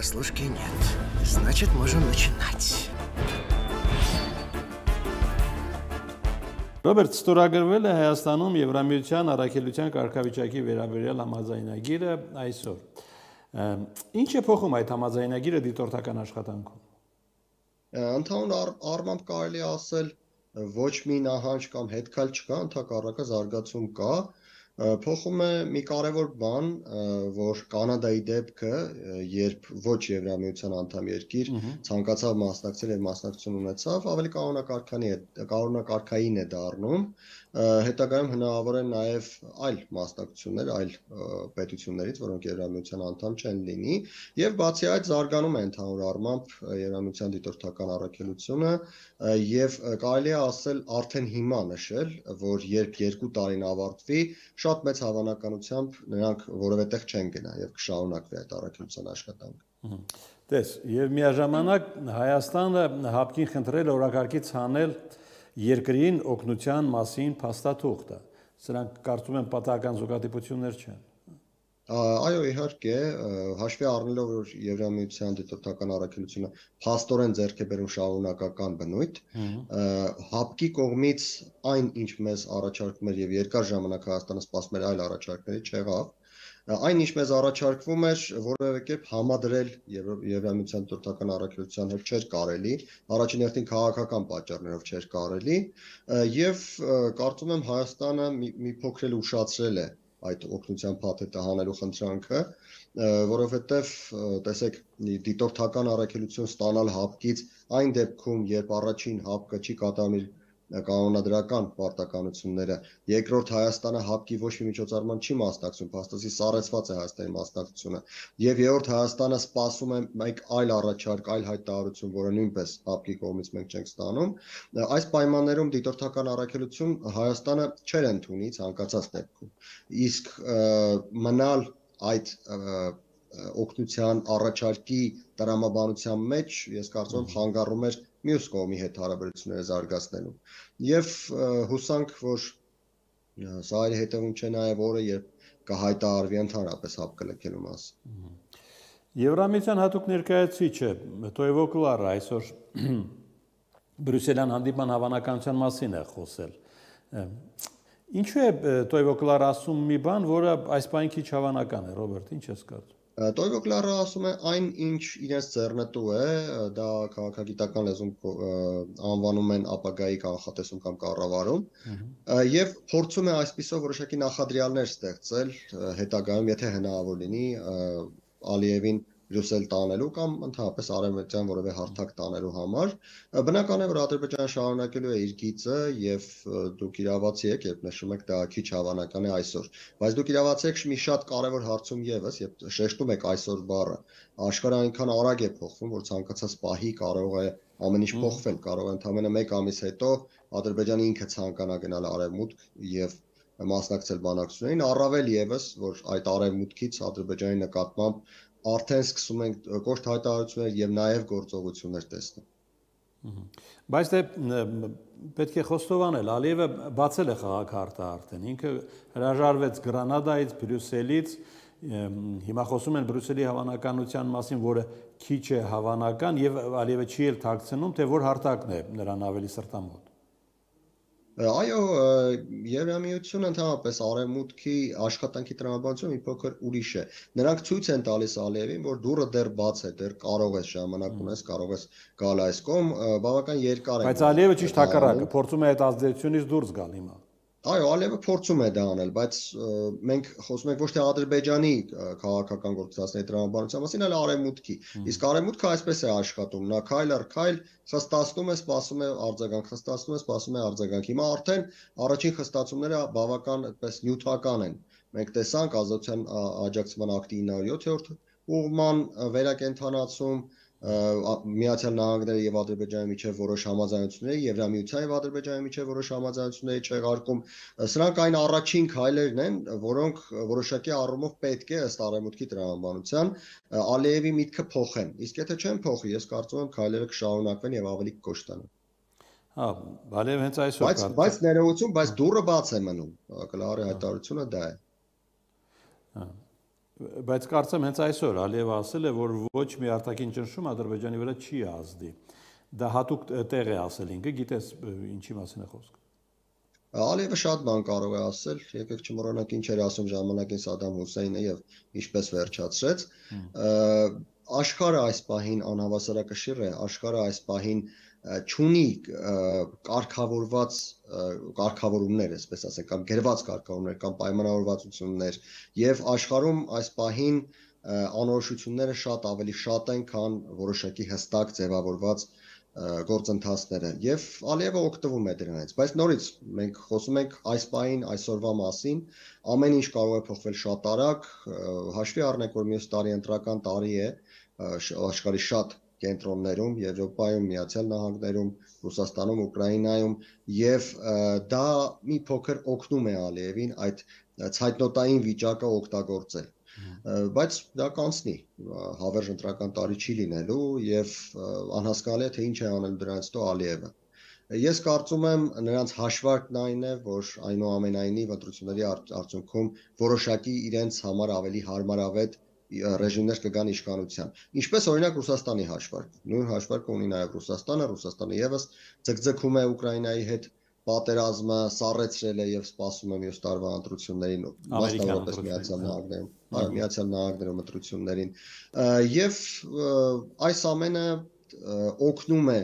прослушки нет. Значит, можем начинать. Ռոբերտ ստորագրվել է Հայաստանում Եվրամիության առաքելության կարգավիճակի վերաբերյալ համաձայնագիրը այսօր։ Ինչ է փոխում այդ համաձայնագիրը դիտորդական աշխատանքում։ Անթաուն առմամբ կարելի ասել ոչ մի նահանջ կամ հետքալ չկա, ընդհակառակը զարգացում կա, փոխում է մի կարևոր բան, որ Կանադայի դեպքը, երբ ոչ Եվրամիության անդամ երկիր ցանկացավ մասնակցել եւ մասնակցություն ունեցավ, ավելի կանոնակարգանի է, կանոնակարգային է դառնում, հետագայում հնարավոր է նաեւ այլ մասնակցություններ, այլ պետություններից, որոնք Եվրամիության անդամ չեն լինի, եւ բացի այդ զարգանում է ընդհանուր առմամբ Եվրամիության դիտորդական առաքելությունը եւ կարելի է ասել արդեն հիմա նշել, որ երբ 2 տարին ավարտվի, շատ շատ մեծ հավանականությամբ նրանք որևէ տեղ չեն գնա եւ կշարունակվի այդ առաքելության աշխատանքը։ Տես, եւ միաժամանակ Հայաստանը հապկին խնդրել օրակարգից հանել երկրին օգնության մասին փաստաթուղթը։ Սրանք կարծում եմ պատահական զուգադիպություններ չեն։ Այո, իհարկե, հաշվի առնելով որ Եվրամիության դիտորդական առաքելությունը փաստորեն ձեռք է բերում շարունակական բնույթ, հապկի կողմից այն, ինչ մեզ առաջարկում էր եւ երկար ժամանակ Հայաստանը սպասում էր այլ առաջարկների չեղավ, այն ինչ մեզ առաջարկվում էր որևէ կերպ համադրել Եվրամիության դիտորդական առաքելության հետ չէր կարելի, առաջին հերթին քաղաքական պատճառներով չէր կարելի եւ կարծում եմ Հայաստանը մի, մի փոքր էլ ուշացրել է, է այդ օգնության փաթեթը հանելու խնդրանքը, որովհետև տեսեք դիտորդական առաքելություն ստանալ հապկից այն դեպքում, երբ առաջին հապկը չի կատարում իր կանոնադրական պարտականությունները։ Երկրորդ Հայաստանը հապկի ոչ մի միջոցառման չի մասնակցում, փաստացի սարեցված է Հայաստանի մասնակցությունը։ Եվ երրորդ Հայաստանը սպասում է մեկ այլ առաջարկ, այլ հայտարարություն, որը նույնպես հապկի կողմից մենք չենք ստանում։ Այս պայմաններում դիտորդական առաքելություն Հայաստանը չեր ընդունի ցանկացած դեպքում։ Իսկ մնալ այդ օգնության առաջարկի տրամաբանության մեջ ես կարծում եմ խանգարում էր մյուս կողմի հետ հարաբերությունները զարգացնելու։ Եվ հուսանք, որ սա իր հետևում չէ նաև օրը, երբ կհայտարարվի ընդհանրապես հապ կլքելու մասը։ Եվրամիության հատուկ ներկայացուցիչը Տոյվո Կլարը այսօր Բրյուսելյան հանդիպման հավանականության մասին է խոսել Ինչու է Տոյվո Կլարը ասում մի բան, որը այս բան քիչ հավանական է, Ռոբերտ, ինչ ես կարծում։ Տոյվո Կլարը ասում է այն, ինչ իրենց ձեռնտու է, դա քաղաքագիտական լեզուն անվանում են ապագայի կանխատեսում կամ կառավարում, եւ փորձում է այսպիսով որոշակի նախադրյալներ ստեղծել հետագայում, եթե հնարավոր լինի, Ալիևին վիրուսել տանելու կամ ընդհանրապես արևմտյան որևէ հարթակ տանելու համար։ Բնական է, որ Ադրբեջանը շարունակելու է իր գիծը եւ դուք իրավացի եք, երբ նշում եք դա քիչ հավանական է այսօր, բայց դուք իրավացի եք մի շատ կարեւոր հարցում եւս, երբ շեշտում եք այսօր բառը, աշխարհը այնքան արագ է փոխվում, որ ցանկացած պահի կարող է ամեն ինչ փոխվել, կարող է ընդամենը 1 ամիս հետո Ադրբեջանը ինքը ցանկանա գնալ արևմուտք եւ մասնակցել բանակցություններին, առավել եւս, որ այդ արևմուտքից Ադրբեջանի նկատմամբ արդեն սկսում ենք կոշտ հայտարարություններ եւ նաեւ գործողություններ տեսնել։ Բայց դե պետք է խոստովանել, Ալիևը բացել է խաղակարտը արդեն։ Ինքը հրաժարվեց Գրանադայից, Բրյուսելից, հիմա խոսում են Բրյուսելի հավանականության մասին, որը քիչ է հավանական եւ Ալիևը չի էլ թաքցնում, թե որ հարտակն է նրան ավելի սրտամոտ։ Այո, Եվրամիությունը ընդհանրապես արևմուտքի աշխատանքի տրամաբանությունը մի փոքր ուրիշ է։ Նրանք ցույց են տալիս Ալիևին, որ դուռը դեռ բաց է, դեռ կարող ես ժամանակ ունես, կարող ես գալ այս կողմ, բավական երկար է։ Բայց Ալիևը ճիշտ հակառակը, փորձում է այդ ազդեցությունից դուրս գալ հիմա։ Այո, Ալևը փորձում է դա անել, բայց մենք խոսում ենք ոչ թե Ադրբեջանի քաղաքական գործընթացների դրամաբանության մասին, այլ Արևմուտքի։ Իսկ Արևմուտքը այսպես է աշխատում, նա քայլ առ քայլ խստացնում է, սպասում է արձագանք, խստացնում է, սպասում է արձագանք։ Հիմա արդեն առաջին խստացումները բավական այդպես նյութական են։ Մենք տեսանք ազատության աջակցման ակտի 907-րդ ուղման վերակենդանացում, Միացյալ Նահանգները եւ Ադրբեջանի միջև որոշ համաձայնություններ, Եվրամիության եւ Ադրբեջանի միջև որոշ համաձայնություններ չեղարկում։ Սրանք այն առաջին քայլերն են, որոնք որոշակի առումով պետք է ըստ արեմուտքի տրամաբանության Ալիևի միտքը փոխեն։ Իսկ եթե չեն փոխի, ես կարծում եմ քայլերը կշարունակվեն եւ ավելի կկոշտանան։ Հա, Ալիևը հենց այսօր բայց բայց ներողություն, բայց դուրը բաց է մնում։ Կլարի հայտարարությունը դա է։ Հա բայց կարծեմ հենց այսօր Ալիևը ասել է, որ ոչ մի արտաքին ճնշում Ադրբեջանի վրա չի ազդի։ Դա հատուկ տեղ է ասել ինքը, գիտես ինչի մասին է խոսքը։ Ալիևը շատ բան կարող է ասել, եկեք չմոռանանք ինչ էր ասում ժամանակին Սադամ Հուսեյնը եւ ինչպես վերջացրեց։ Աշխարհը այս պահին անհավասարակշիռ է, աշխարհը այս պահին, այս պահին չունի կարգավորված կարգավորումներ, այսպես ասենք, կամ գրված կարգավորումներ կամ պայմանավորվածություններ եւ աշխարհում այս պահին անորոշությունները շատ ավելի շատ են, քան որոշակի հստակ ձևավորված գործընթացները եւ Ալիևը օգտվում է դրանից, բայց նորից մենք խոսում ենք այս պահին այսօրվա մասին, ամեն ինչ կարող է փոխվել շատ արագ, հաշվի առնենք, որ մյուս տարի ընտրական տարի է, աշխարհի շատ կենտրոններում, Եվրոպայում, Միացյալ Նահանգներում, Ռուսաստանում, Ուկրաինայում եւ դա մի փոքր օգնում է Ալիևին այդ ցայտնոտային վիճակը օգտագործել։ Բայց դա կանցնի հավերժ ընտրական տարի չի լինելու եւ անհասկանալի է թե ինչ է անել դրանից հետո Ալիևը։ Ես կարծում եմ նրանց հաշվարկն այն է, որ այնուամենայնիվ ընտրությունների արդյունքում որոշակի իրենց համար ավելի հարմարավետ ռեժիմներ կգան իշխանության։ Ինչպես օրինակ Ռուսաստանի հաշվարկ։ Նույն հաշվարկը ունի նաև Ռուսաստանը, Ռուսաստանը եւս ձգձգում է Ուկրաինայի հետ պատերազմը սառեցրել է եւ սպասում է մյուս տարվա ընտրություններին, մասնավորապես Միացյալ հա։ Նահանգներում, այո, Միացյալ Նահանգներում ընտրություններին։ Եվ այս ամենը օգնում է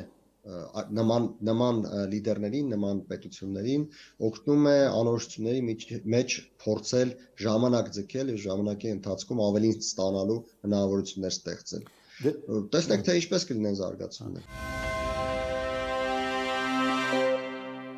նման նման լիդերներին, նման պետություններին օգնում է անորոշությունների մեջ փորձել ժամանակ ձգել եւ ժամանակի ընթացքում ավելին ստանալու հնարավորություններ ստեղծել։ դե- Տեսնենք թե ինչպես կլինեն զարգացումները։